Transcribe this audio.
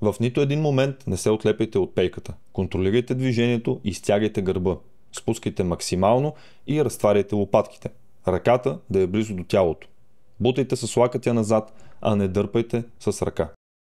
В нито един момент не се отлепяйте от пейката. Контролирайте движението и стягайте гърба. Спускайте максимално и разтваряйте лопатките. Ръката да е близо до тялото. Бутайте с лакътя назад, а не дърпайте с ръка.